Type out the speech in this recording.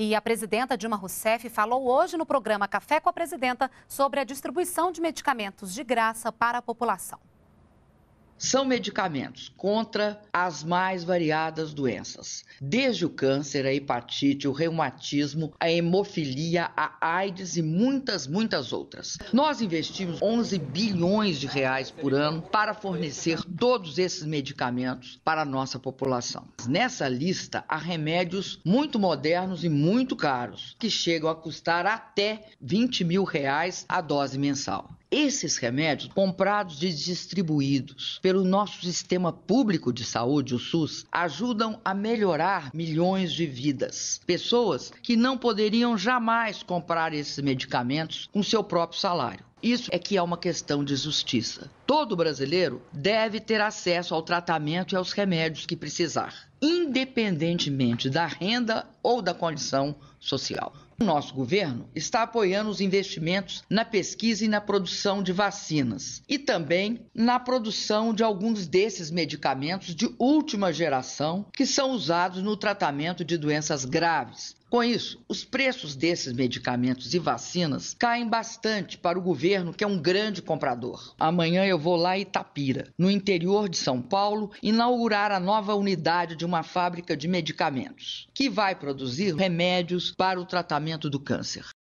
E a presidenta Dilma Rousseff falou hoje no programa Café com a Presidenta sobre a distribuição de medicamentos de graça para a população. São medicamentos contra as mais variadas doenças, desde o câncer, a hepatite, o reumatismo, a hemofilia, a AIDS e muitas, muitas outras. Nós investimos 11 bilhões de reais por ano para fornecer todos esses medicamentos para a nossa população. Nessa lista há remédios muito modernos e muito caros, que chegam a custar até 20 mil reais a dose mensal. Esses remédios, comprados e distribuídos pelo nosso sistema público de saúde, o SUS, ajudam a melhorar milhões de vidas. Pessoas que não poderiam jamais comprar esses medicamentos com seu próprio salário. Isso é que é uma questão de justiça. Todo brasileiro deve ter acesso ao tratamento e aos remédios que precisar, independentemente da renda ou da condição social. O nosso governo está apoiando os investimentos na pesquisa e na produção de vacinas e também na produção de alguns desses medicamentos de última geração que são usados no tratamento de doenças graves, com isso, os preços desses medicamentos e vacinas caem bastante para o governo, que é um grande comprador. Amanhã eu vou lá em Itapira, no interior de São Paulo, inaugurar a nova unidade de uma fábrica de medicamentos, que vai produzir remédios para o tratamento do câncer.